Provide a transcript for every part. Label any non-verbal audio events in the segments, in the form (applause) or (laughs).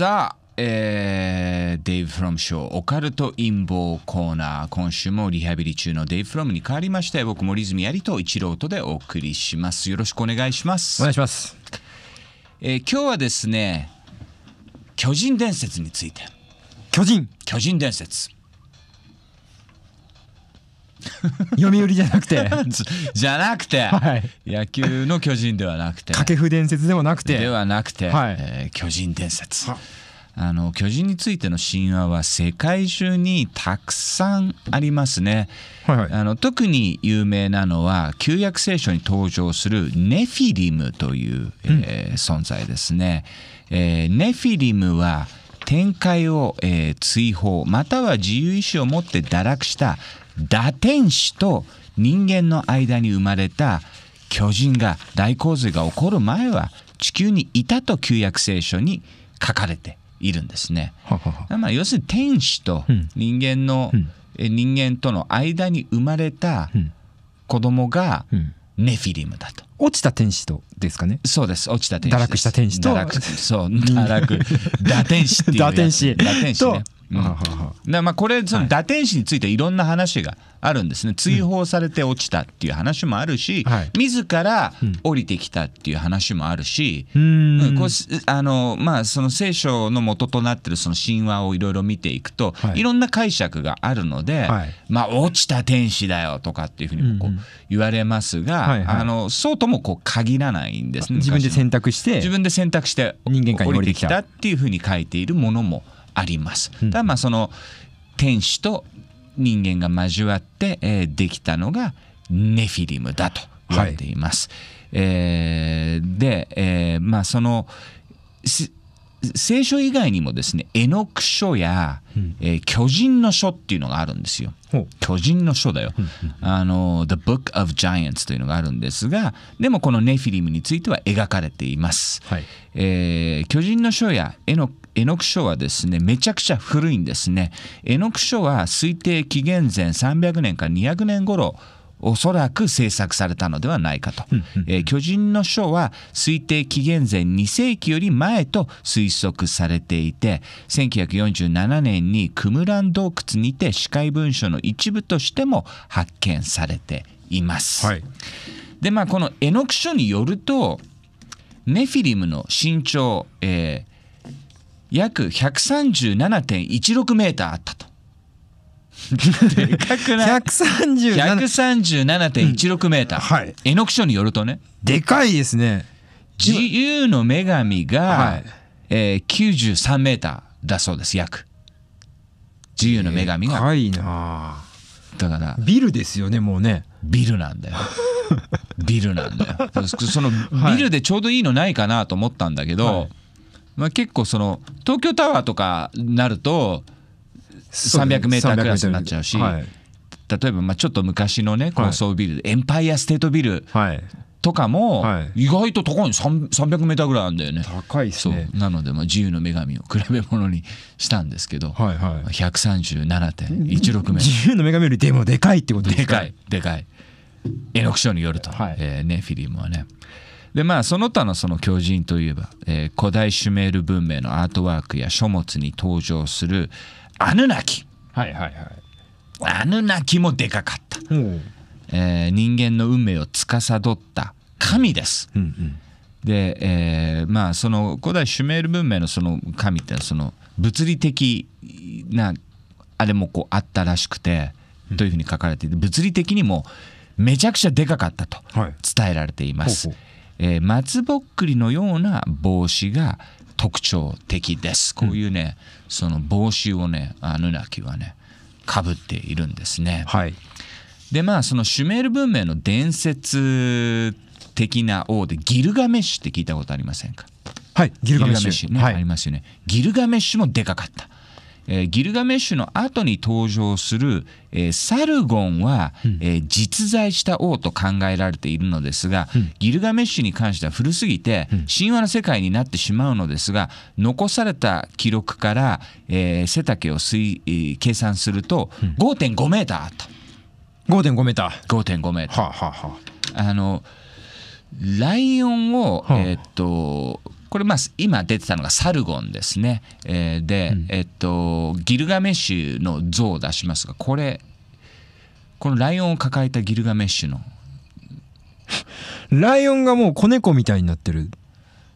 さあ、えー、Dave f r o オカルト陰謀コーナー今週もリハビリ中のデイ v フロムに代わりまして僕もリズムやりと一郎とでお送りしますよろしくお願いしますお願いします、えー、今日はですね巨人伝説について巨人巨人伝説 (laughs) 読売じゃなくてじゃなくて、はい、野球の巨人ではなくて掛布伝説でもなくてではなくて、はい、えー、巨人伝説あの巨人についての神話は世界中にたくさんありますね、はいはい、あの特に有名なのは旧約聖書に登場するネフィリムという、えー、存在ですね、えー、ネフィリムは天界を、えー、追放または自由意志を持って堕落した堕天使と人間の間に生まれた巨人が大洪水が起こる前は地球にいたと旧約聖書に書かれているんですね。まあ、要するに天使と人間の、人間との間に生まれた子供がネフィリムだと。落ちた天使とですかね。そうです。落ちた天使。堕落した天使と。そう、堕落。堕天使っていう。堕天使。堕天使、ね、まあこれその堕天使についていろんな話があるんですね、追放されて落ちたっていう話もあるし、うん、自ら降りてきたっていう話もあるし、あのまあ、その聖書の元となってるその神話をいろいろ見ていくと、はい、いろんな解釈があるので、はい、まあ、落ちた天使だよとかっていうふうにこう言われますが、あのそうともこう限らないんですね。自分で選択して自分で選択して人間界に降りてきたっていうふうに書いているものも。あります。ただまあその天使と人間が交わって、えできたのがネフィリムだと言われています。はい、えー、で、えー、まあその聖書以外にもですねエノク書や、巨人の書っていうのがあるんですよ。巨人の書だよ。あの The Book of Giants というのがあるんですがでもこのネフィリムについては描かれています。はい、えー、巨人の書やエノ絵の句書はですねめちゃくちゃ古いんですね。エノク書は推定紀元前300年から200年頃おそらく制作されたのではないかと、えー、巨人の書は推定紀元前2世紀より前と推測されていて1947年にクムラン洞窟にて司会文書の一部としても発見されています。はい、でまあこの絵の具書によるとネフィリムの身長、えー、約137.16メーターあったと。でかくない ?137.16 メーター。はい。クションによるとね。でかいですね。自由の女神が、はい、えー、93メーターだそうです、約。自由の女神が。でかいなだから。ビルですよね、もうね。ビルなんだよ。(laughs) ビルなんだよ。そのビルでちょうどいいのないかなと思ったんだけど、はい、まあ、結構その東京タワーとかなると300メートルクラスになっちゃうし、はい、例えばまあちょっと昔のね高層ビル、はい、エンパイアステートビル、とかも、意外と高い300メートルぐらいあるんだよね高いっすねなのでまあ自由の女神を比べ物にしたんですけど、はいはい、137.16メ自由の女神よりでもでかいってことですかでかいでかい絵のンによると、はい、えー、ねフィリムはねでまあその他のその狂人といえば、えー、古代シュメール文明のアートワークや書物に登場するアヌナキ。はいはいはい。アヌナキもでかかった。えー、人間の運命を司った神です。うんうんで、えー、まあその古代シュメール文明のその神ってその物理的なあれもこうあったらしくてというふうに書かれていて物理的にもめちゃくちゃでかかったと伝えられています。はい、えー、松ぼっくりのような帽子が特徴的です。こういうね、うん、その帽子をね、アヌナキはね、かぶっているんですね。はい、で、まあ、そのシュメール文明の伝説的な王で、ギルガメッシュって聞いたことありませんかはい、ギルガメッシュ。ね、ありますよね。ギルガメッシュもでかかった。えー、ギルガメッシュの後に登場する、えー、サルゴンは、うん、えー、実在した王と考えられているのですが、うん、ギルガメッシュに関しては古すぎて、うん、神話の世界になってしまうのですが残された記録から、え背丈を推、えー、計算すると、うん、5.5メーターと。5.5メーター。5.5メーター。はあはあ、あのライオンを、えっとこれまあ今出てたのがサルゴンですね、えー、で、うん、えっとギルガメッシュの像を出しますがこれこのライオンを抱えたギルガメッシュの (laughs) ライオンがもう子猫みたいになってる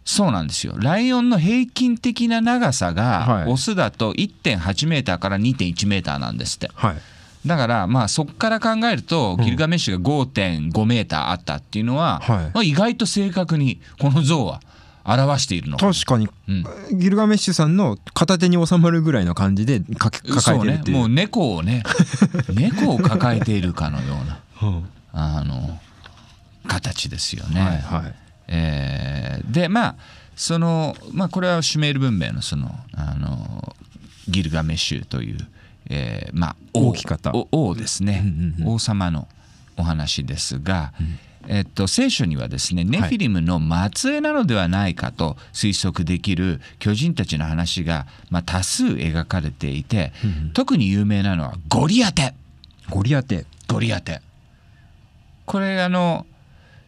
そうなんですよライオンの平均的な長さが、はい、オスだと1.8メーターから2.1メーターなんですって、はい、だからまあそこから考えるとギルガメッシュが5.5メーターあったっていうのは、うんはい、まあ、意外と正確にこの像は表しているの確かに、うん、ギルガメッシュさんの片手に収まるぐらいの感じでかけ抱えてるっていう、ね、もう猫をね (laughs) 猫を抱えているかのような、うん、あの形ですよね。はいはい、えー、でまあその、まあ、これはシュメール文明のそのあのギルガメッシュという、えー、まあ王王ですね、うん、王様のお話ですが、うんえっと、聖書にはですねネフィリムの末裔なのではないかと推測できる巨人たちの話が、まあ、多数描かれていて、うん、特に有名なのはゴリアテゴリアテゴリアテこれあの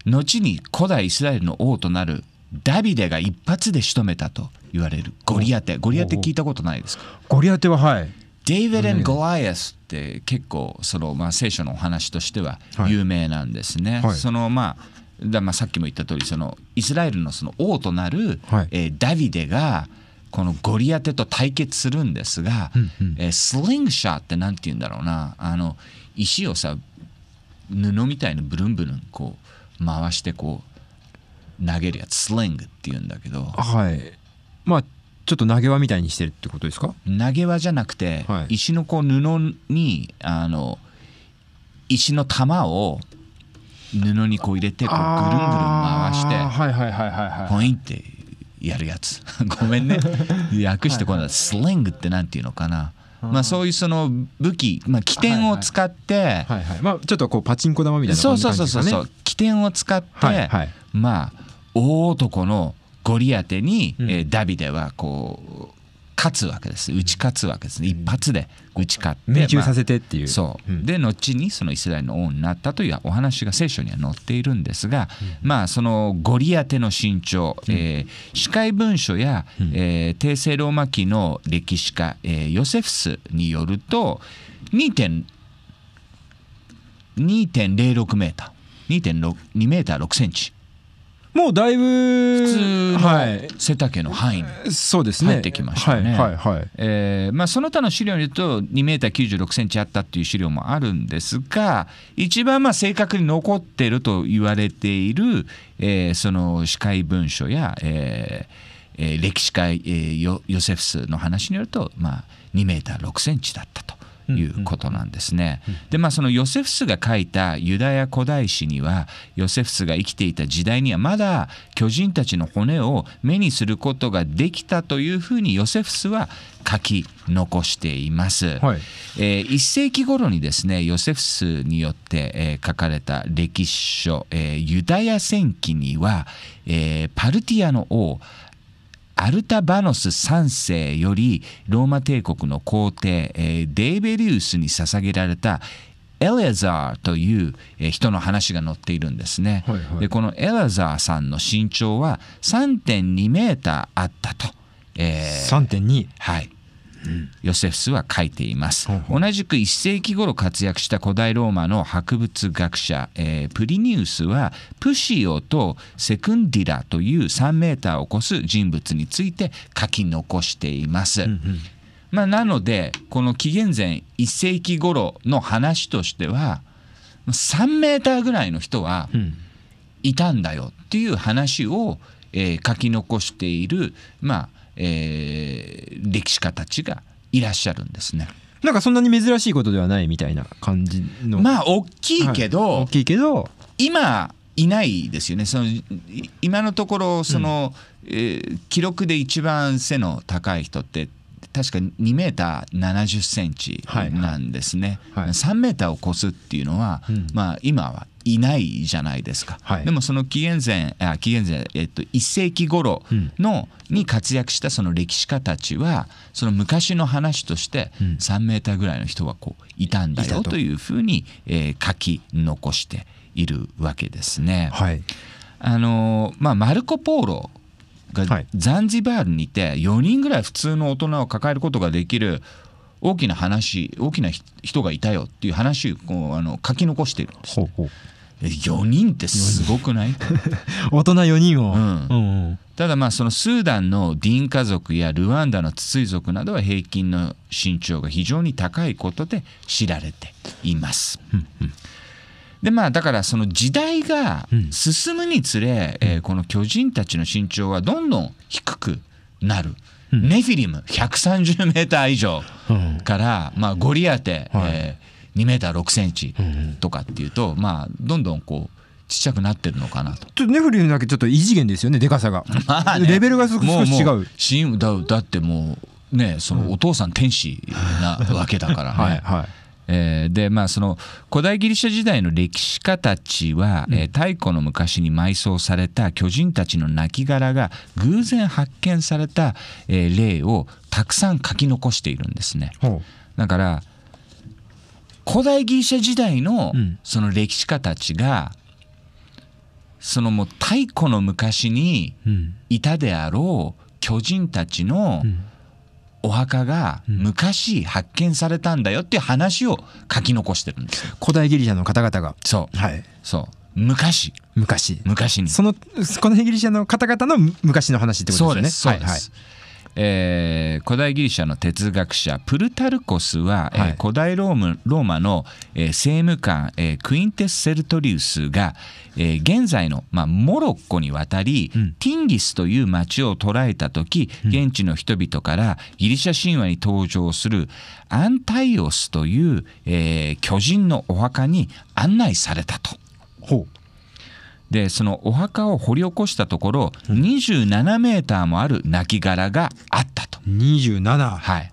後に古代イスラエルの王となるダビデが一発で仕留めたと言われるゴリアテゴリアテ聞いたことないですかゴリアテははいデイヴッドゴライアスって結構その、まあ、聖書のお話としては有名なんですね。はい、そのまあだまあさっきも言った通りそイスラエルのその王となる、えダビデがこのゴリアテと対決するんですが、えスリングシャーって何て言うんだろうなあの石をさ布みたいにブルンブルンこう回してこう投げるやつスリングって言うんだけど。はいまあちょっと投げ輪みたいにしてるってことですか投げ輪じゃなくて、はい、石のこう布にあの石の玉を布にこう入れてこうぐるんぐるん回してポインってやるやつ (laughs) ごめんね (laughs) 訳してこなスリングってなんていうのかなまあ、そういうその武器、まあ、起点を使って、まあ、ちょっとこうパチンコ玉みたいな感じですか、ね、そうそうそうそう起点を使って、はいはい、まあ大男のゴリアテに、うん、えー、ダビデはこう勝つわけです打ち勝つわけですね、うん、一発で打ち勝って命中させてっていう、まあ、そう、うん、で後にそのイスラエルの王になったというお話が聖書には載っているんですが、うん、まあそのゴリアテの身長、うん、えー、司会文書や、うん、えー、帝政ローマ期の歴史家、えー、ヨセフスによると2.06メーター2.2メーター6センチもうだいぶ普通の背丈の範囲にそうですね入ってきましたね。はいはいはい、えー、まあ、その他の資料によると2メーター9 6センチあったっていう資料もあるんですが一番まあ正確に残っていると言われている、えー、その司会文書や、えー、えー、歴史家、えー、ヨセフスの話によると、まあ、2メーター6センチだったということなんですね。でまあそのヨセフスが書いたユダヤ古代史にはヨセフスが生きていた時代にはまだ巨人たちの骨を目にすることができたというふうにヨセフスは書き残しています、はい、えー、1世紀頃にですねヨセフスによって、えー、書かれた歴史書「えー、ユダヤ戦記」には、えパルティアの王アルタバノス3世よりローマ帝国の皇帝、デイベリウスに捧げられたエレザーという人の話が載っているんですね。はいはい、でこのエレザーさんの身長は3.2メーターあったと。えー、3.2? はい。ヨセフスは書いています、うん、同じく1世紀頃活躍した古代ローマの博物学者、えー、プリニウスはプシオとセクンディラという3メーターを超す人物について書き残しています。うんうんまあ、なのでこの紀元前1世紀頃の話としては3メーターぐらいの人はいたんだよっていう話を、えー、書き残している、まあ、えー、歴史家たちがいらっしゃるんですね。なんかそんなに珍しいことではないみたいな感じの。まあ大きいけど、はい、大きいけど今いないですよね。その今のところその、うん、えー、記録で一番背の高い人って確か2メーター70センチなんですね、はいはい、3メーターを超すっていうのは、うん、まあ今はいないじゃないですか、はい、でもその紀元前あ紀元前、えっと、1世紀頃の、に活躍したその歴史家たちはその昔の話として3メーターぐらいの人はこういたんだよというふうに、えー、書き残しているわけですね。はいあのまあ、マルコ・ポーロがザンジバールにて4人ぐらい普通の大人を抱えることができる大きな話大きな人がいたよっていう話をこうあの書き残しているんです、ほうほう4人ってすごくない (laughs) 大人4人を、うんうんうん、ただまあそのスーダンのディーン家族やルワンダのツツイ族などは平均の身長が非常に高いことで知られています。うんうんでまあだからその時代が進むにつれ、うん、えー、この巨人たちの身長はどんどん低くなる。うん、ネフィリム130メーター以上から、うん、まあ、ゴリアテ、はえー、2メーター6センチとかっていうと、まあどんどんこうちっちゃくなってるのかなと。とネフリムだけちょっと異次元ですよね、でかさが。(laughs) まあ、ね、レベルが少し違う。シーンだだってもうね、そのお父さん天使なわけだからね。(laughs) はいはいえー、でまあその古代ギリシャ時代の歴史家たちは、うん、えー、太古の昔に埋葬された巨人たちの亡骸が偶然発見された、えー、例をたくさん書き残しているんですね。だから古代ギリシャ時代のその歴史家たちが、そのもう太古の昔にいたであろう巨人たちの、うんお墓が昔発見されたんだよっていう話を書き残してるんです、古代ギリシャの方々がそうはいそう昔昔昔にその古代ギリシャの方々の昔の話ってことですねそうですそうです、はいはいえー、古代ギリシャの哲学者プルタルコスは、はい、えー、古代ロームローマの、えー、政務官、えー、クインテス・セルトリウスが、えー、現在の、まあ、モロッコに渡り、うん、ティンギスという町を捉えた時現地の人々からギリシャ神話に登場するアンタイオスという、えー、巨人のお墓に案内されたと。ほうでそのお墓を掘り起こしたところ、27メーターもある亡骸があったと。27? はい。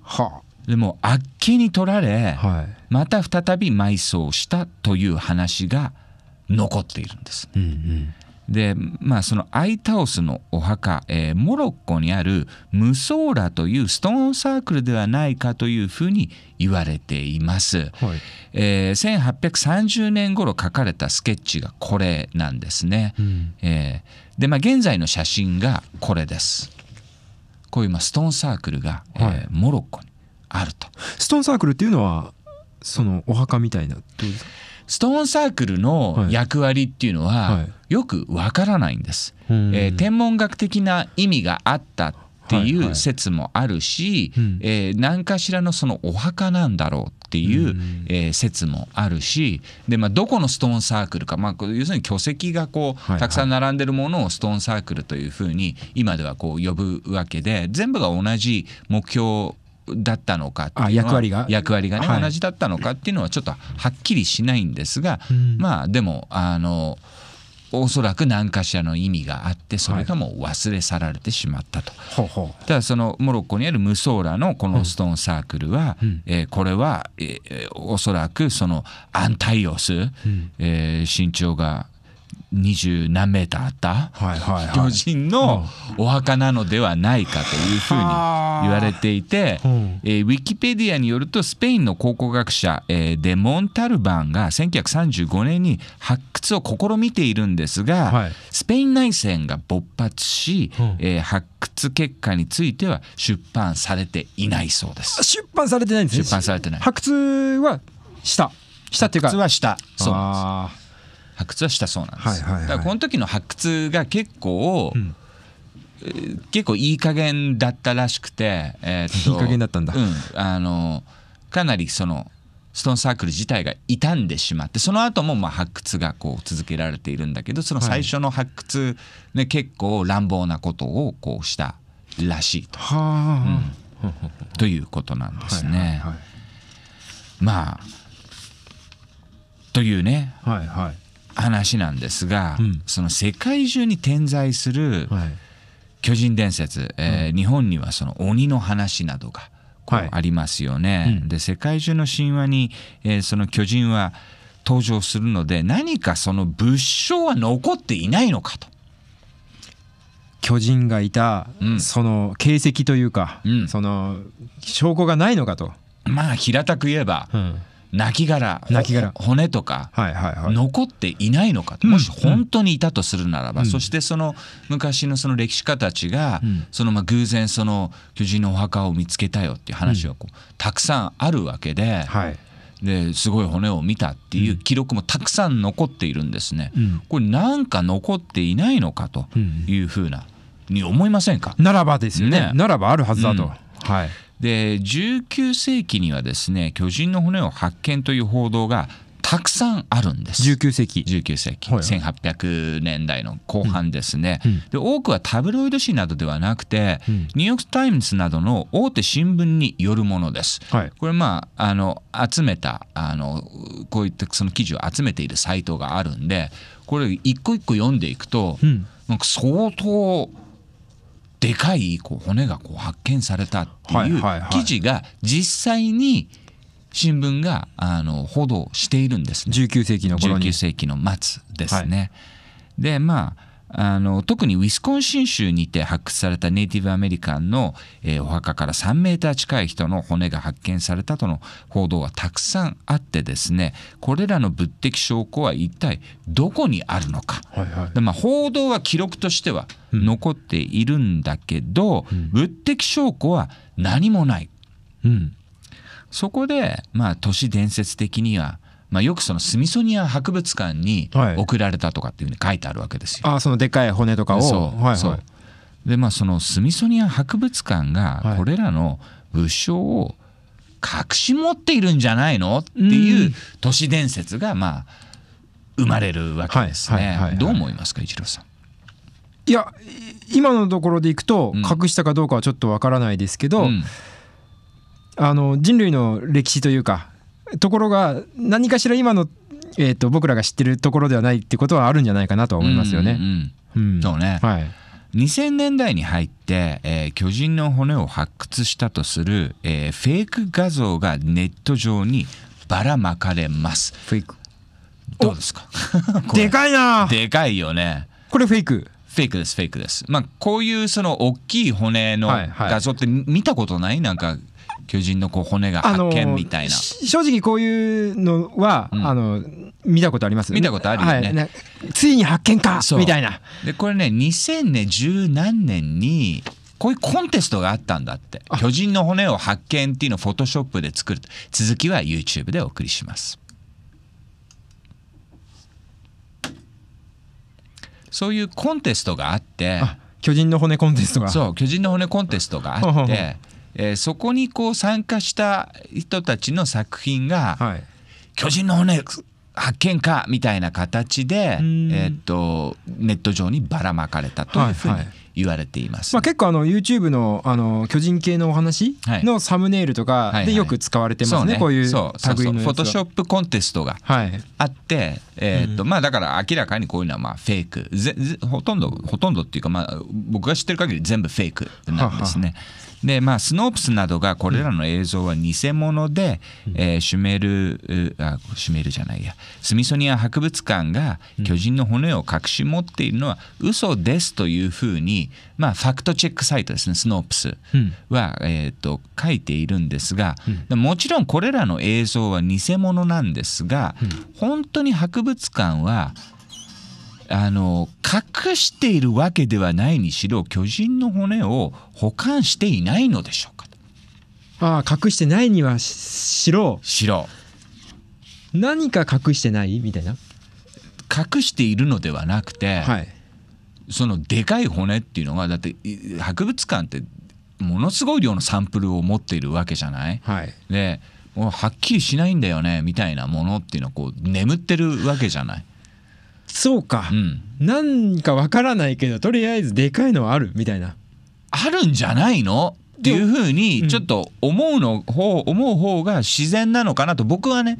はあ。でもあっけに取られ、はい、また再び埋葬したという話が残っているんです。うんうん、でまあそのアイタオスのお墓、えー、モロッコにあるムソーラというストーンサークルではないかというふうに言われています、はいえー、1830年頃書かれたスケッチがこれなんですね、うんえー、でまあ現在の写真がこれですこういうまあストーンサークルが、はい、えー、モロッコにあるとストーンサークルっていうのはそのお墓みたいなどうですかストーンサークルの役割っていうのはよくわからないんです、はいえー、天文学的な意味があったっていう説もあるし、え何かしらのそのお墓なんだろうっていう、え説もあるしで、まあ、どこのストーンサークルか、まあ、要するに巨石がこうたくさん並んでるものをストーンサークルというふうに今ではこう呼ぶわけで全部が同じ目標だったのか役割が役割がね、はい、同じだったのかっていうのはちょっとはっきりしないんですが、うん、まあでもあのおそらく何かしらの意味があってそれがもう忘れ去られてしまったと、はい、ただそのモロッコにあるムソーラのこのストーンサークルは、うん、えー、これは、えー、おそらくそのアンタイオス、うん、えー、身長が二十何メーターあった、はいはいはい、巨人のお墓なのではないかというふうに言われていて、うん、えー、ウィキペディアによるとスペインの考古学者、えー、デモン・タルバンが1935年に発掘を試みているんですが、はい、スペイン内戦が勃発し、うん、えー、発掘結果については出版されていないそうです。出版されてないんです、ね、出版されてない。発掘はした。したっていうか。発掘はした。そうです。発掘はしたそうなんです、はいはいはい、だからこの時の発掘が結構、うん、結構いい加減だったらしくて、えー、いい加減だったんだ、うん、あのかなりそのストーンサークル自体が傷んでしまってその後もまあ発掘がこう続けられているんだけどその最初の発掘、ね、はい、結構乱暴なことをこうしたらしいと,、は、うん、ということなんですね。はいはいはい、まあというね、はいはい、話なんですが、うん、その世界中に点在する巨人伝説、はい、えー、日本にはその鬼の話などがありますよね。はいうん、で世界中の神話に、えー、その巨人は登場するので何かその物証は残っていないのかと。巨人がいた、その形跡というか、うん、その証拠がないのかと。まあ平たく言えば、うん亡き骨とか、残っていないのか、もし本当にいたとするならば、そしてその昔のその歴史家たちが、そのまあ偶然その巨人のお墓を見つけたよっていう話はこう、たくさんあるわけで。ですごい骨を見たっていう記録もたくさん残っているんですね。これなんか残っていないのかというふうなに思いませんかならばですよねならばあるはずだと。はい、で19世紀にはですね巨人の骨を発見という報道がたくさんあるんです19世紀19世紀、はい、1800年代の後半ですね、うんうん、で多くはタブロイド紙などではなくて、うん、ニューヨーク・タイムズなどの大手新聞によるものです、はい、これまああの集めたあのこういったその記事を集めているサイトがあるんでこれ一個一個読んでいくと、うん、なんか相当でかいこう骨がこう発見されたっていう記事が実際に新聞があの報道しているんですね。19世紀の頃に19世紀の末ですね。はい、でまああの特にウィスコンシン州にて発掘されたネイティブアメリカンの、えー、お墓から3メーター近い人の骨が発見されたとの報道はたくさんあってですねこれらの物的証拠は一体どこにあるのか、はいはい、でまあ、報道は記録としては残っているんだけど、うん、物的証拠は何もない、うん、そこで、まあ、都市伝説的にはまあ、よくそのスミソニア博物館に送られたとかっていうふうに書いてあるわけですよ。はい、あそのでかい骨とかをそうはいはい、そうでまあそのスミソニア博物館がこれらの武将を隠し持っているんじゃないのっていう都市伝説がまあ生まれるわけですね。どう思いますか一郎さん。いや今のところでいくと隠したかどうかはちょっとわからないですけど、うん、あの人類の歴史というかところが何かしら今の、えーと、僕らが知ってるところではないってことはあるんじゃないかなと思いますよね。うん、そうね、はい、2000年代に入って、えー、巨人の骨を発掘したとする、えー、フェイク画像がネット上にばらまかれます。フェイクどうですかでかいな (laughs) でかいよね。これフェイクフェイクですフェイクです。まあこういうその大きい骨の画像って見たことないなんか巨人のこう骨が発見みたいな正直こういうのは、うん、あの見たことあります見たことあるよね、はい、ついに発見かみたいなでこれね2000年十何年にこういうコンテストがあったんだって巨人の骨を発見っていうのをフォトショップで作る続きは YouTube でお送りしますそういうコンテストがあって巨人の骨コンテストがそう巨人の骨コンテストがあってえー、そこにこう参加した人たちの作品が「はい、巨人の骨発見か」みたいな形で、えー、っとネット上にばらまかれたというふうに、言われています、まあ、結構あの YouTube のあの巨人系のお話のサムネイルとかでよく使われてますね、はいはいこういう類のフォトショップコンテストがあって、はい、えー、っとまあ、だから明らかにこういうのはまあフェイクぜぜほとんどほとんどっていうか、まあ、僕が知ってる限り全部フェイクなんですね。ははでまあスノープスなどがこれらの映像は偽物で、うん、えー、シュメルあシュメルじゃないやスミソニア博物館が巨人の骨を隠し持っているのは嘘ですというふうに、まあ、ファクトチェックサイトですねスノープスは、うん、えーと、書いているんですが、うん、もちろんこれらの映像は偽物なんですが、本当に博物館はあの隠しているわけではないにしろ巨人の骨を保管していないのでしょうかああ隠してないにはしろしろ何か隠してないみたいな隠しているのではなくて、はい、そのでかい骨っていうのがだって博物館ってものすごい量のサンプルを持っているわけじゃない、はい、でもうはっきりしないんだよねみたいなものっていうのはこう眠ってるわけじゃないそうか、うん、なんかわからないけどとりあえずでかいのはあるみたいなあるんじゃないのっていうふうにちょっと思うの方、うん、思う方が自然なのかなと僕はね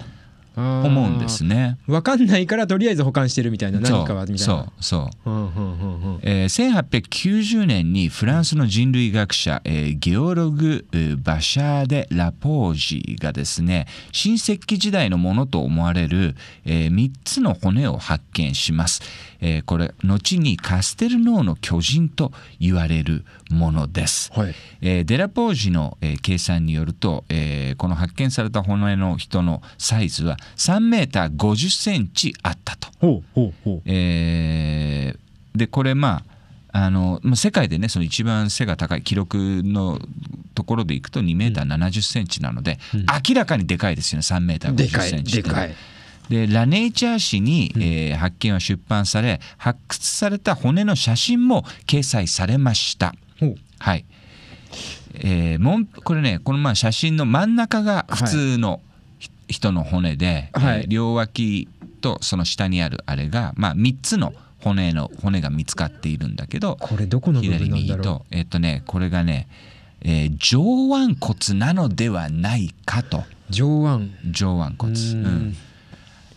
思うんですね。分かんないからとりあえず保管してるみたいな何かはみたいな。そうそう。そうえー、1890年にフランスの人類学者、えー、ゲオログバシャーデ・ラポージがですね新石器時代のものと思われる、えー、3つの骨を発見します。えー、これ後にカステルノーの巨人と言われるものです、はい、えー、デラポージの、えー、計算によると、えー、この発見された骨の人のサイズは3メーター50センチあったと。ほうほうほうえー、でこれまああの世界でねその一番背が高い記録のところでいくと2メーター7 0センチなので、うん、明らかにでかいですよね3メーター5 0センチでかいでかいでラネイチャー誌に、えー、発見は出版され発掘された骨の写真も掲載されました。はい、えー、もんこれねこのまあ写真の真ん中が普通の、はい、人の骨で、はい、えー、両脇とその下にあるあれが、まあ、3つの骨の骨が見つかっているんだけどこれどこの左右とえっ、ー、とねこれがね、えー、上腕骨なのではないかと上腕上腕骨うん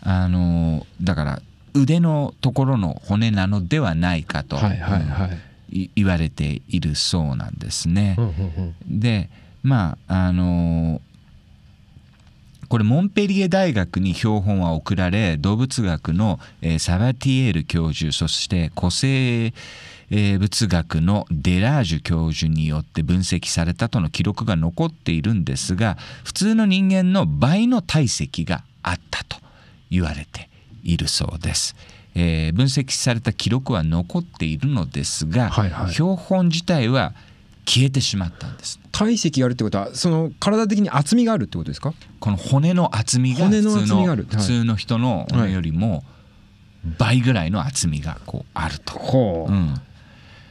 あのだから腕のところの骨なのではないかと、はいはいはいうん、言われているそうなんですね。うんうんうん、でまああのこれモンペリエ大学に標本は送られ動物学の、えー、サバティエール教授そして古生、え物学のデラージュ教授によって分析されたとの記録が残っているんですが普通の人間の倍の体積があったと。言われているそうです。えー、分析された記録は残っているのですが、はいはい、標本自体は消えてしまったんです、体積があるってことはその体的に厚みがあるってことですかこの骨の厚みが普通の普通の人の骨よりも倍ぐらいの厚みがこうあると。はいうん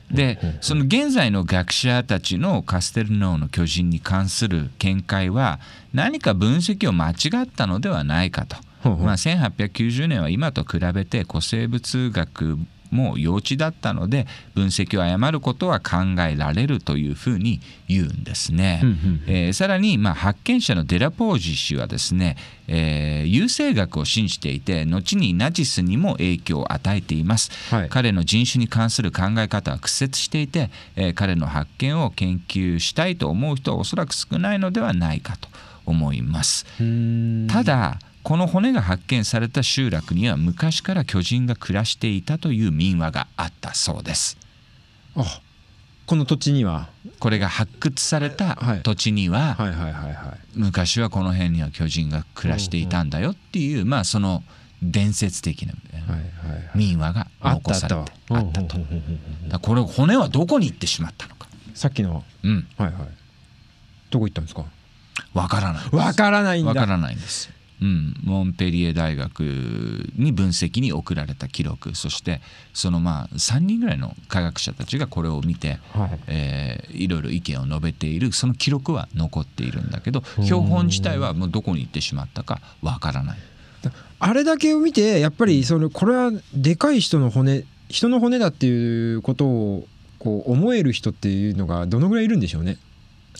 でその現在の学者たちのカステルノーの巨人に関する見解は何か分析を間違ったのではないかとまあ、1890年は今と比べて古生物学も幼稚だったので分析を誤ることは考えられるというふうに言うんですね。えー、さらに、まあ、発見者のデラポージ氏はですね、えー、優生学を信じていて後にナチスにも影響を与えています、はい、彼の人種に関する考え方は屈折していて、えー、彼の発見を研究したいと思う人はおそらく少ないのではないかと思います。ただこの骨が発見された集落には昔から巨人が暮らしていたという民話があったそうですあこの土地にはこれが発掘された土地には昔はこの辺には巨人が暮らしていたんだよっていうまあその伝説的な民話が残されてあったとだこれ骨はどこに行ってしまったのかさっきのうんはいはいどこ行ったんですかわからないわからないわからないんですうん、モンペリエ大学に分析に送られた記録そしてそのまあ3人ぐらいの科学者たちがこれを見て、はいえー、いろいろ意見を述べているその記録は残っているんだけど標本自体はもうどこに行ってしまったかわからない。あれだけを見てやっぱりそのこれはでかい人の骨人の骨だっていうことをこう思える人っていうのがどのぐらいいるんでしょうね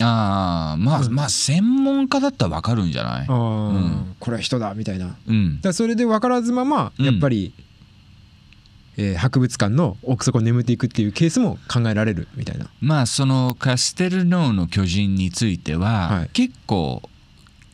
ああまあ、うん、まあ専門家だったら分かるんじゃない、うん、これは人だみたいな、うん、だそれで分からずままやっぱり、うん、えー、博物館の奥底に眠っていくっていうケースも考えられるみたいなまあそのカステルノーの巨人については、はい、結構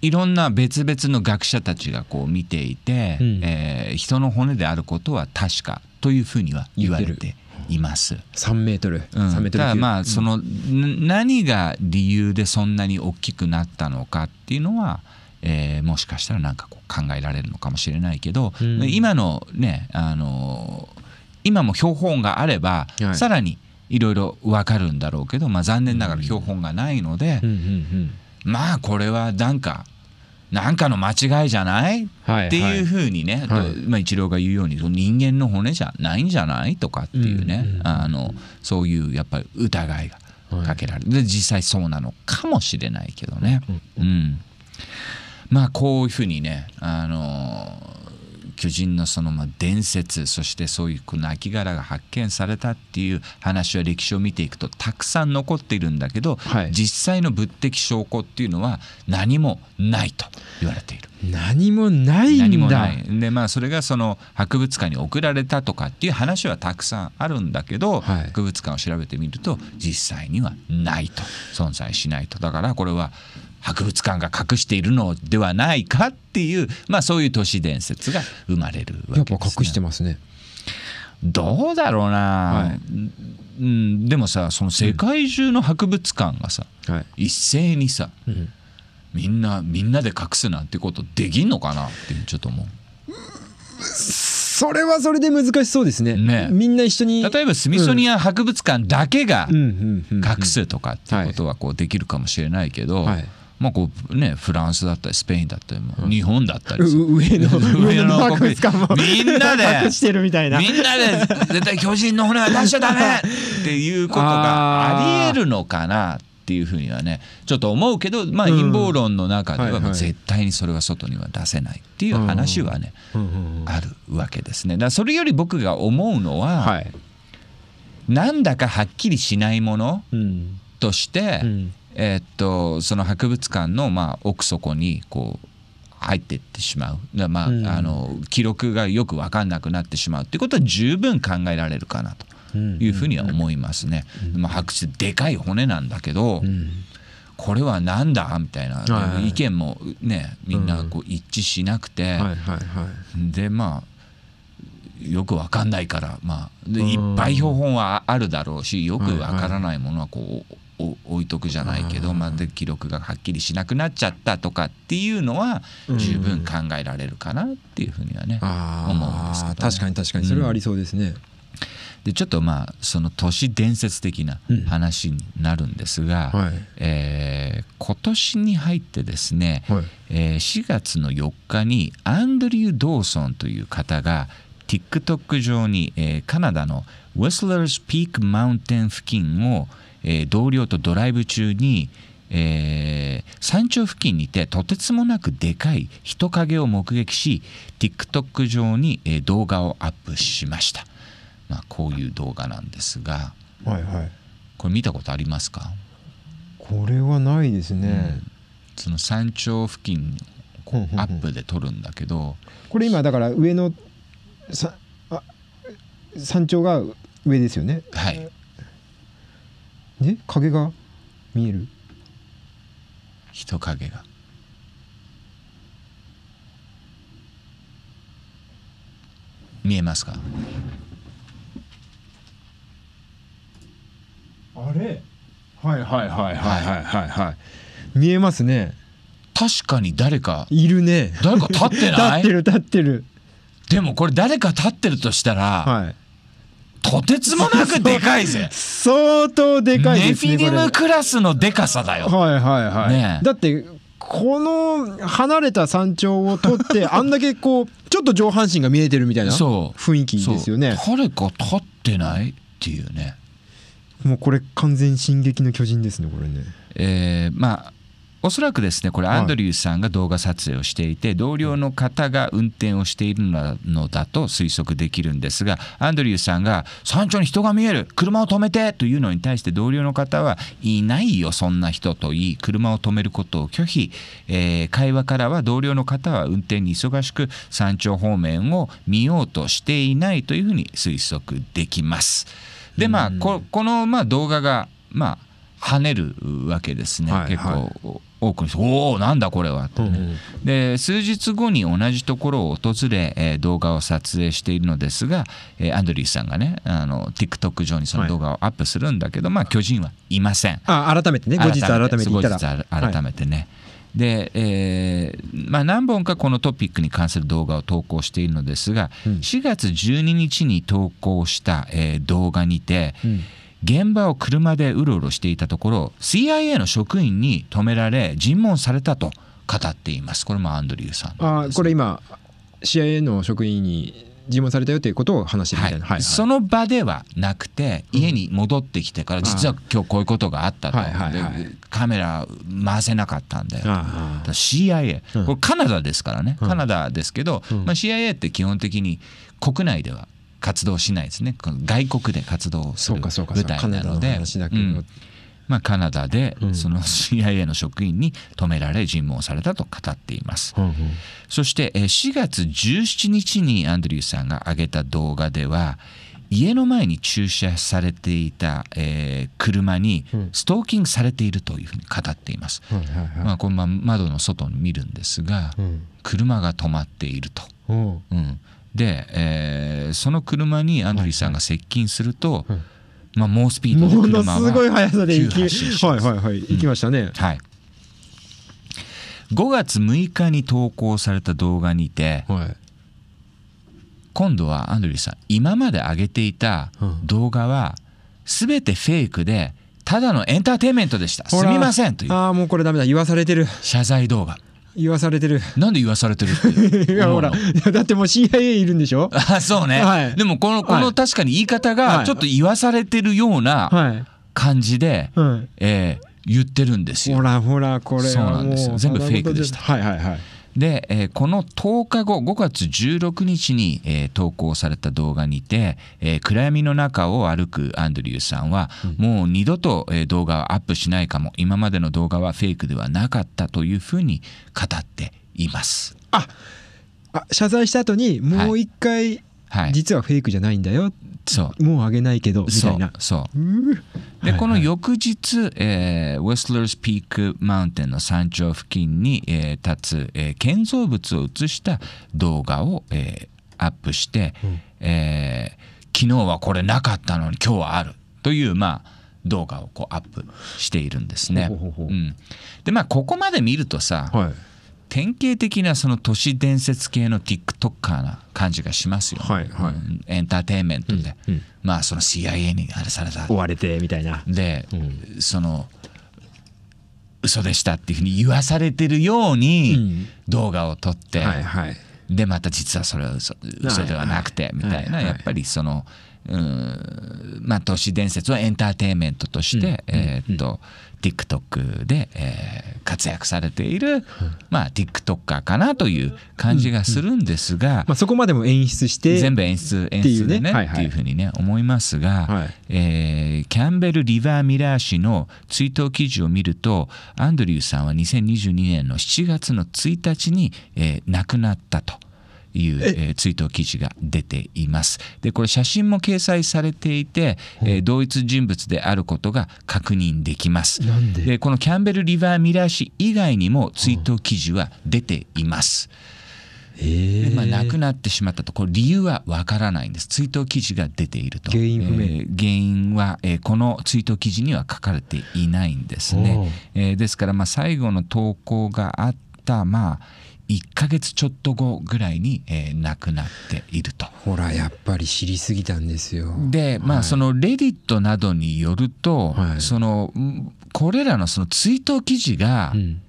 いろんな別々の学者たちがこう見ていて、うん、えー、人の骨であることは確かというふうには言われています。3メートル、3メートル。ただまあその、何が理由でそんなに大きくなったのかっていうのは、えー、もしかしたらなんかこう考えられるのかもしれないけど、うん、今のねあの今も標本があれば、はい、さらにいろいろ分かるんだろうけど、まあ、残念ながら標本がないので、うんうんうんうん、まあこれはなんかなんかの間違いじゃないっていうふうにね、はいまあ、一郎が言うように人間の骨じゃないんじゃないとかっていうね、うんうん、あのそういうやっぱり疑いがかけられる、はい、で実際そうなのかもしれないけどね。うん、うん、まあこういうふうにねあの巨人のそのま伝説そしてそういうこき亡骸が発見されたっていう話は歴史を見ていくとたくさん残っているんだけど、はい、実際の物的証拠っていうのは何もないと言われている。何もないんだもないでまあそれがその博物館に送られたとかっていう話はたくさんあるんだけど、はい、博物館を調べてみると実際にはないと存在しないとだからこれは博物館が隠しているのではないかっていう、まあ、そういう都市伝説が生まれるわけです、ね、やっぱ隠してますね。どうだろうな、はい、うん、でもさその世界中の博物館がさ、うん、一斉にさ、うん、みんなみんなで隠すなんてことできんのかなってちょっと思う。それはそれで難しそうですね。ねみんな一緒に例えばスミソニアン博物館だけが隠すとかっていうことはこうできるかもしれないけど。はいまあこうね、フランスだったりスペインだったり、日本だったり上の上の国みんなでみんなで絶対巨人の骨は出しちゃダメっていうことがありえるのかなっていうふうにはねちょっと思うけど、まあ、陰謀論の中では絶対にそれは外には出せないっていう話はね、あるわけですね。だそれより僕が思うのは、はい、なんだかはっきりしないものとして、うんうんえー、っとその博物館の、まあ、奥底にこう入っていってしまう、まあ、うん、あの記録がよく分かんなくなってしまうということは十分考えられるかなというふうには思いますね。うんうん、まあ、白紙でかい骨なんだけど、うん、これは何だみたいな、はいはい、意見もねみんなこう一致しなくて、はいはいはい、でまあよく分かんないから、まあ、でいっぱい標本はあるだろうしよく分からないものはこう置いとくじゃないけど、まあ、記録がはっきりしなくなっちゃったとかっていうのは十分考えられるかなっていうふうにはね、うん、思うんですけど、ね、確かに確かにそれはありそうですね。うん、でちょっとまあその都市伝説的な話になるんですが、うんはい、えー、今年に入ってですね、はい、えー、4月の4日にアンドリュー・ドーソンという方が TikTok 上に、えー、カナダのウェスラ t l ピーク・マウンテン付近を、えー、同僚とドライブ中に、えー、山頂付近にてとてつもなくでかい人影を目撃し TikTok 上に、えー、動画をアップしました、まあ、こういう動画なんですが、はいはい、これ見たことありますかこれはないですね、うん、その山頂付近アップで撮るんだけど、これ今だから上の山頂が上ですよねはいで影が見える人影が見えますかあれはいはいはいはいはいはいはい見えますね確かに誰かいるね誰か立ってない (laughs) 立ってる立ってるでもこれ誰か立ってるとしたら、はい、とてつもなくでかいぜ (laughs) 相当でかいですねネフィリムクラスのでかさだよはいはいはい、ね、だってこの離れた山頂を取って (laughs) あんだけこうちょっと上半身が見えてるみたいな雰囲気ですよね彼が立ってないっていうねもうこれ完全「進撃の巨人」ですねこれねえー、まあおそらくですねこれアンドリューさんが動画撮影をしていて、はい、同僚の方が運転をしているのだと推測できるんですがアンドリューさんが「山頂に人が見える車を止めて!」というのに対して同僚の方はいないよそんな人と言い車を止めることを拒否、えー、会話からは同僚の方は運転に忙しく山頂方面を見ようとしていないというふうに推測できます。でまあこのまあ動画がまあ跳ねるわけですね、はい、結構。多くの人おおなんだこれはって、ね、うんうん、で数日後に同じところを訪れ、えー、動画を撮影しているのですが、えー、アンドリーさんがねあの TikTok 上にその動画をアップするんだけど、はい、まあ巨人はいませんあ改めてね後日改めて言ったら改めてね、はいで、えーまあ、何本かこのトピックに関する動画を投稿しているのですが、うん、4月12日に投稿した、えー、動画にて、うん現場を車でうろうろしていたところ CIA の職員に止められ尋問されたと語っていますこれもアンドリューさん、ね、あこれ今 CIA の職員に尋問されたよということを話してみたいな、はいはい、その場ではなくて家に戻ってきてから、実は今日こういうことがあったと、カメラ回せなかったんだよだ CIA、これカナダですからねカナダですけど、まあ、CIA って基本的に国内では活動しないですね外国で活動する舞台なので。まカナダでその CIA の職員に止められ尋問されたと語っています、うんうん、そして4月17日にアンドリューさんが上げた動画では家の前に駐車されていた、えー、車にストーキングされているというふうに語っています、まこの窓の外に見るんですが、うん、車が止まっていると、うん、で、えー、その車にアンドリーさんが接近すると、はいまあ、猛スピードで車がすごい速さで行き,、はいはいはい行きましたね、うん、はい、5月6日に投稿された動画にて、はい、今度はアンドリーさん今まで上げていた動画は全てフェイクでただのエンターテインメントでしたすみませんというああもうこれダメだ言わされてる謝罪動画言わされてるなんで言わされてるって (laughs) いやほらだってもう CIA いるんでしょあそうね、はい、でもこのこの確かに言い方がちょっと言わされてるような感じで、はい、えー、言ってるんですよほらほらこれそうなんですよ全部フェイクでしたはいはいはいで、えー、この10日後5月16日に、えー、投稿された動画にて、えー、暗闇の中を歩くアンドリューさんは、うん、もう二度と、え動画をアップしないかも今までの動画はフェイクではなかったというふうに語っています。あ謝罪した後にもう一回、はい、はい、実はフェイクじゃないんだよそうもうあげないけどみたいなそうでこの翌日、えー、ウェスラーズピークマウンテンの山頂付近に、えー、立つ、えー、建造物を映した動画を、えー、アップして、うん、えー、昨日はこれなかったのに今日はあるというまあ動画をこうアップしているんですね。ほほほうん、でまあここまで見るとさ、はい典型的なその都市伝説系の TikToker な感じがしますよ、はいはい、エンターテインメントで、うんうん、まあその CIA にあれされた追われてみたいなで、うん、その嘘でしたっていうふうに言わされてるように動画を撮って、はいはい、でまた実はそれは嘘嘘ではなくてみたいな、やっぱりその。はいはいうんまあ、都市伝説をエンターテインメントとして、うん、えー、っと、うん、TikTok で、えー、活躍されている、うん、まあ、TikToker かなという感じがするんですが、うんうん、まあ、そこまでも演出して全部演出演出でねっていう、いい、うふうにね思いますが、はい、えー、キャンベル・リバー・ミラー氏の追悼記事を見るとアンドリューさんは2022年の7月の1日に、えー、亡くなったと。いう、え追悼記事が出ています。でこれ写真も掲載されていて、え同一人物であることが確認できます。でこのキャンベル・リバー・ミラー氏以外にも追悼記事は出ています。えでまあ、亡くなってしまったとこれ理由はわからないんです追悼記事が出ていると原因,、えー、原因は、えー、この追悼記事には書かれていないんですね、えー、ですからまあ最後の投稿があったまあ1か月ちょっと後ぐらいに、えー、亡くなっているとほらやっぱり知りすぎたんですよでまあ、はい、そのレディットなどによると、はい、そのこれらのその追悼記事が、うん、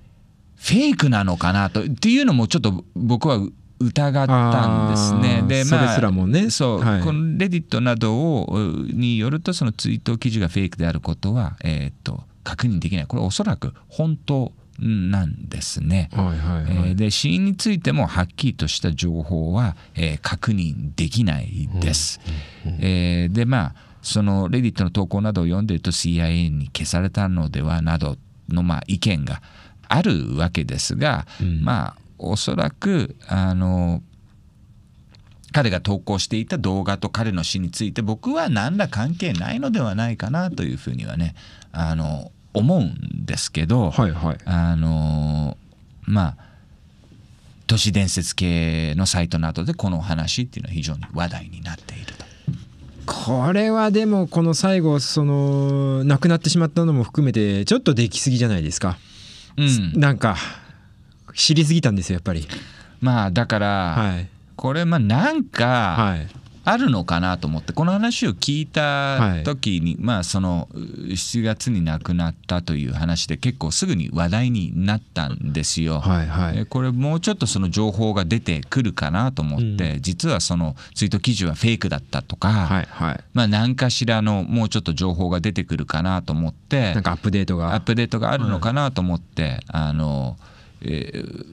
フェイクなのかなとっていうのもちょっと僕は疑ったんですね。でまあ、それすらもね、そう、はい、このレディットなどをによるとその追悼記事がフェイクであることは、えーと確認できないこれおそらく本当なんですね。で死因についてもはっきりとした情報は、えー、確認できないです。えー、でまあそのレディットの投稿などを読んでると CIA に消されたのではなどの、まあ、意見があるわけですが、うん、まあおそらくあの彼が投稿していた動画と彼の死について僕は何ら関係ないのではないかなというふうにはねあの思うんですけど、はいはい、あのまあ都市伝説系のサイトなどでこの話っていうのは非常に話題になっていると。これはでもこの最後その亡くなってしまったのも含めてちょっとできすぎじゃないですか、うん、なんか知りすぎたんですよやっぱりまあだから、はい、これまあなんか、はい、あるのかなと思ってこの話を聞いた時に、はい、まあその7月に亡くなったという話で結構すぐに話題になったんですよ。はいはい、これもうちょっとその情報が出てくるかなと思って、うん、実はそのツイート記事はフェイクだったとか、はいはい、まあ何かしらのもうちょっと情報が出てくるかなと思ってなんかアップデートがアップデートがあるのかなと思って、あの、えー、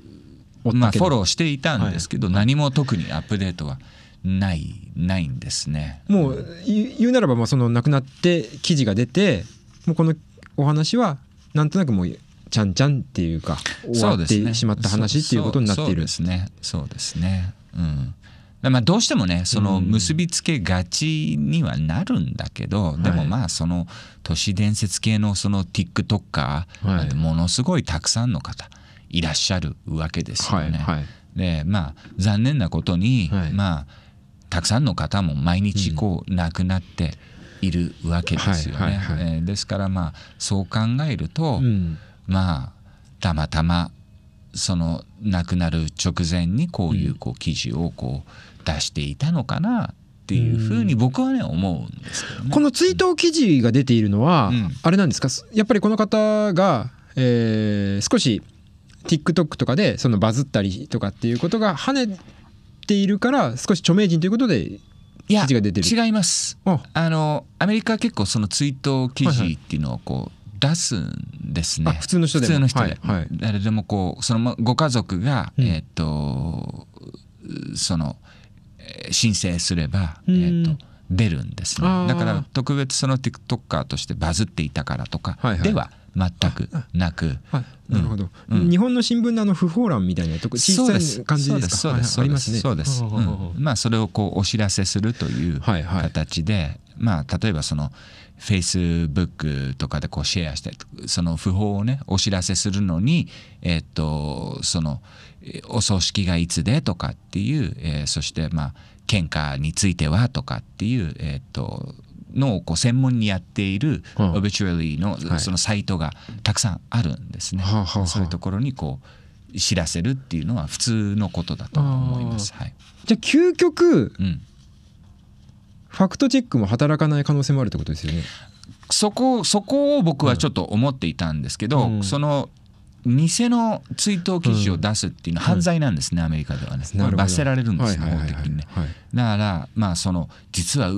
まあ、フォローしていたんですけど、はい、何も特にアップデートは。ないないんですね。もう言うならばまあその亡くなって記事が出てもうこのお話はなんとなくもうちゃんちゃんっていうか終わってしまった話っていうことになっている。そうですね。そうですね。うん。まあどうしてもねその結びつけがちにはなるんだけど、うん、でもまあその都市伝説系のその TikToker、はい、ものすごいたくさんの方いらっしゃるわけですよね。はいはい、でまあ残念なことに、はい、まあたくさんの方も毎日こう亡くなっているわけですよね。ですからまあそう考えると、うん、まあたまたまその亡くなる直前にこういうこう記事をこう出していたのかなっていうふうに僕はね思うんですけど、ね、この追悼記事が出ているのは、あれなんですかやっぱりこの方が、えー、少し TikTok とかでそのバズったりとかっていうことが跳ねっているから少し著名人ということで記事が出てる違いますあのアメリカは結構そのツイート記事っていうのをこう、はいはい出すんですね普通の人で普通の人で、はいはい、誰でもこうそのご家族が、うん、えっ、ー、とその申請すれば、うん、えーと、出るんですねだから特別そのティックトッカーとしてバズっていたからとかでは全くなく。なるほど、日本の新聞のあの不法欄みたいなとこ小さい感じですかありますね。そうです。まあそれをこうお知らせするという形で、まあ例えばそのフェイスブックとかでこうシェアしてその訃報をねお知らせするのにえっとそのお葬式がいつでとかっていう、えー、そしてまあ献花についてはとかっていうえっとのこう専門にやっているオビチュアリーのそのサイトがたくさんあるんですね。はい、そういうところにこう知らせるっていうのは普通のことだと思います。はい、じゃあ究極、うん、ファクトチェックも働かない可能性もあるってことですよね。そこそこを僕はちょっと思っていたんですけど、うん、その偽の追悼記事を出すっていうのは犯罪なんですね、うん、アメリカではね罰せられるんですよ、はいはいはい、だからまあその実は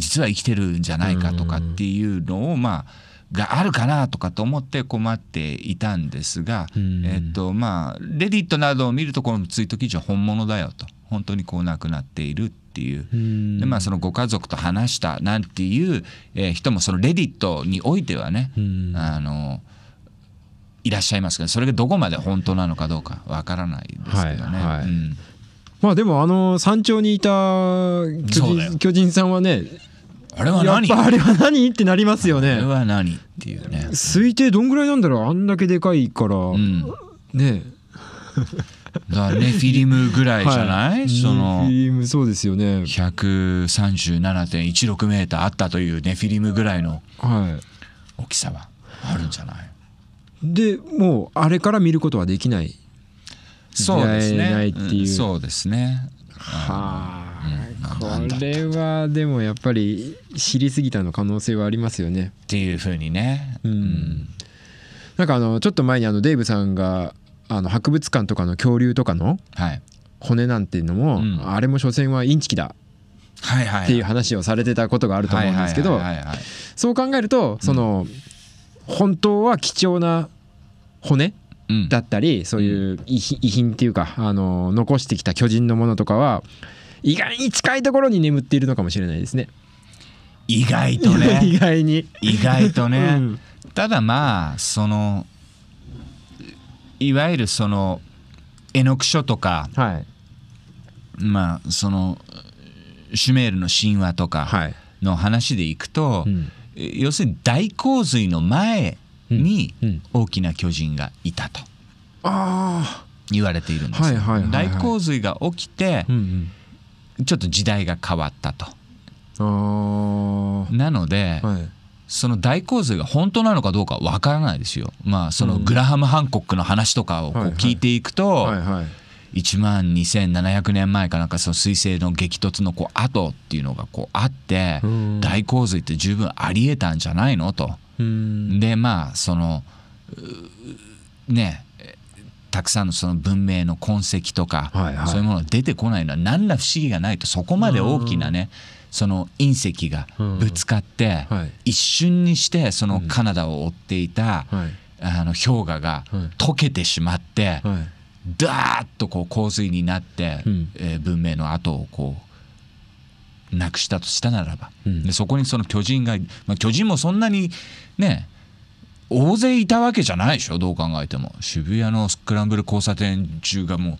実は生きてるんじゃないかとかっていうのをまあがあるかなとかと思って困っていたんですが、えっとまあ、レディットなどを見るとこのツイート記事は本物だよと本当にこう亡くなっているっていうで、まあ、そのご家族と話したなんていう、えー、人もそのレディットにおいてはねあのいらっしゃいますけどそれがどこまで本当なのかどうかわからないですけどね。はいはい、うんまあでもあの山頂にいた巨人さんはねあれは何やっぱあれは何ってなりますよねあれは何っていうね推定どんぐらいなんだろうあんだけでかいから、うん、ねだネフィリムぐらいじゃない、はい、そのフィリムそうですよね137.16メーターあったというネフィリムぐらいの大きさはあるんじゃない、はい、でもうあれから見ることはできないそうですねないっていう、そうですねはあこれはでもやっぱり知りすぎたの可能性はありますよね。っていうふうにね。うん、なんかあのちょっと前にあのデーブさんがあの博物館とかの恐竜とかの骨なんていうのも、はいあれも所詮はインチキだっていう話をされてたことがあると思うんですけどそう考えるとその、うん、本当は貴重な骨だったり、そういう遺品っていうかあの残してきた巨人のものとかは。意外に近いところに眠っているのかもしれないですね意外とね (laughs) 意外に意外とね、うん、ただまあそのいわゆるその絵の具書とか、はい、まあそのシュメールの神話とかの話でいくと、はい、要するに大洪水の前に大きな巨人がいたと言われているんです。大洪水が起きて、うんうんちょっと時代が変わったと。なので、はい、その大洪水が本当なのかどうかわからないですよ。まあそのグラハム・ハンコックの話とかをこう聞いていくと、1万2700年前かなんかその彗星の激突のこう跡っていうのがこうあって大洪水って十分ありえたんじゃないのと。でまあそのねたくさんのその文明の痕跡とか、はいはい、そういうものが出てこないのは何ら不思議がないとそこまで大きなねその隕石がぶつかって、はい、一瞬にしてそのカナダを追っていた、うんはい、あの氷河が溶けてしまって、はい、ダーッとこう洪水になって、うん、えー、文明の跡をこうなくしたとしたならば、うん、でそこにその巨人が、まあ、巨人もそんなにね大勢いたわけじゃないでしょどう考えても渋谷のスクランブル交差点中がもう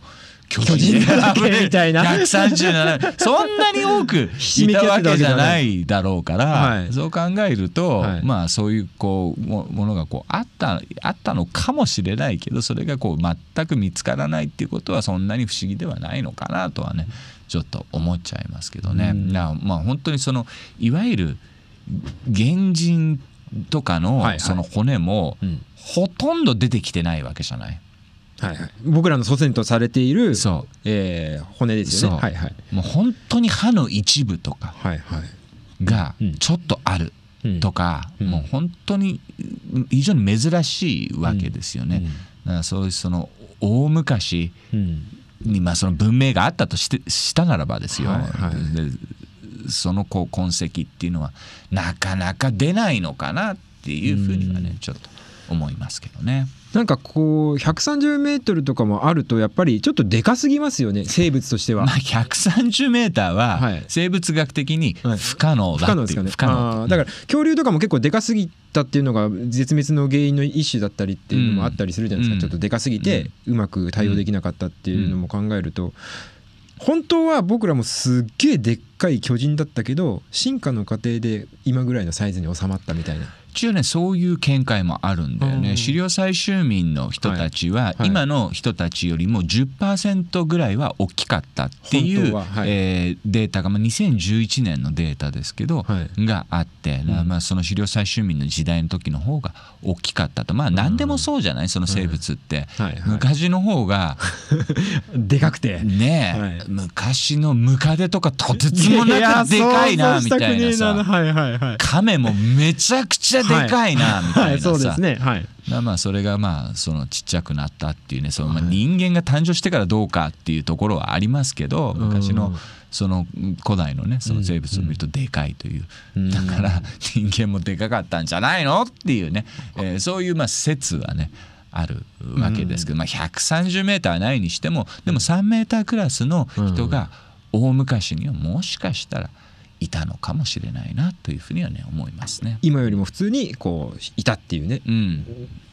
巨人だけみたいな137 (laughs) そんなに多くいたわけじゃないだろうから、そう考えると、まあそういうこうものがこうあったあったのかもしれないけどそれがこう全く見つからないっていうことはそんなに不思議ではないのかなとはねちょっと思っちゃいますけどね。まあ本当にそのいわゆる原人とかのその骨もほとんど出てきてないわけじゃない。はいはい、僕らの祖先とされているそう、えー、骨ですよね。はいはい、もう本当に歯の一部とかがちょっとあるとか、もう本当に非常に珍しいわけですよね。うん、うん、そういうその大昔に、まあ、その文明があったとしてしたならばですよ、はいはい、そのこう痕跡っていうのはなかなか出ないのかなっていうふうにはねちょっと思いますけどね。なんかこう130メートルとかもあるとやっぱりちょっとでかすぎますよね (laughs) 生物としては。まあ130メーターは生物学的に不可能だっていう、はい、不可能ですかね。だから恐竜とかも結構でかすぎたっていうのが絶滅の原因の一種だったりっていうのもあったりするじゃないですか、うん、ちょっとでかすぎてうまく対応できなかったっていうのも考えると。うん本当は僕らもすっげえでっかい巨人だったけど進化の過程で今ぐらいのサイズに収まったみたいな応ねそういう見解もあるんだよね、狩猟採集民の人たちは、今の人たちよりも10%ぐらいは大きかったっていう、はい、えー、データが、まあ、2011年のデータですけど、があって、まあ、その狩猟採集民の時代の時の方が大きかったとまあ何でもそうじゃないその生物って、昔の方が (laughs) でかくてねえ、昔のムカデとかとてつもなくでかいなみたいなさ、はい亀もめちゃくちゃゃでかいなみたいな、はいはい、そうですね、はい、まあそれがまあそのちっちゃくなったっていうねそのまあ人間が誕生してからどうかっていうところはありますけど昔のその古代のねその生物を見るとでかいという、うんうん、だから人間もでかかったんじゃないのっていうね、えー、そういうまあ説はねあるわけですけど、まあ、130m ないにしてもでも 3m クラスの人が大昔にはもしかしたらいたのかもしれないなというふうにはね思いますね。今よりも普通にこういたっていうね。うん、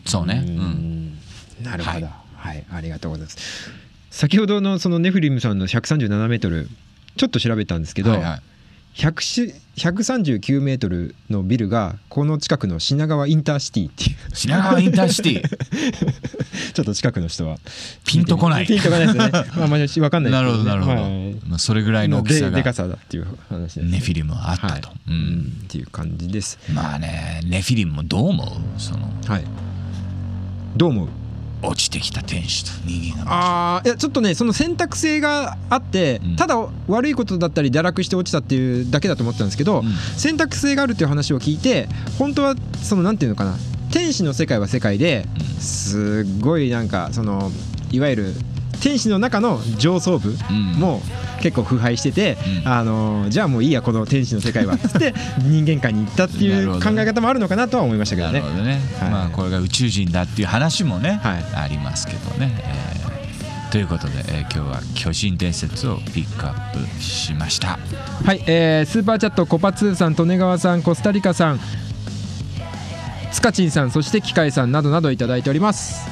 そうね。うん、なるほど、はい、はい、ありがとうございます。先ほどのそのネフリムさんの137メートルちょっと調べたんですけど、はいはい、139メートルのビルがこの近くの品川インターシティっていう品川インターシティ (laughs) ちょっと近くの人はピンとこないピンとこないですねまあまあ分かんないですね、なるほどなるほど、はい、まあ、それぐらいの大きさがでかさだっていう話です、ね、ネフィリムはあったと、はい、うん、っていう感じですまあねネフィリムもどう思うそのはいどう思う落ちてきた天使と人間があいやちょっとねその選択性があって、うん、ただ悪いことだったり堕落して落ちたっていうだけだと思ってたんですけど、うん、選択性があるっていう話を聞いて本当はその何て言うのかな天使の世界は世界ですっごいなんかそのいわゆる天使の中の上層部も結構腐敗してて、うん、あのじゃあもういいやこの天使の世界はっって (laughs) 人間界に行ったっていう考え方もあるのかなとは思いましたけどね。どねはい、まあ、これが宇宙人だっていう話もね、はい、ありますけどね。えー、ということで、えー、今日は巨人伝説をピックアップしましたはい、えー、スーパーチャットコパツーさん利根川さんコスタリカさんスカチンさんそして機械さんなどなどいただいております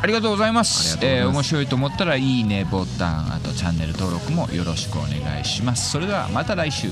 ありがとうございます。えー、面白いと思ったらいいねボタンあとチャンネル登録もよろしくお願いします。それではまた来週。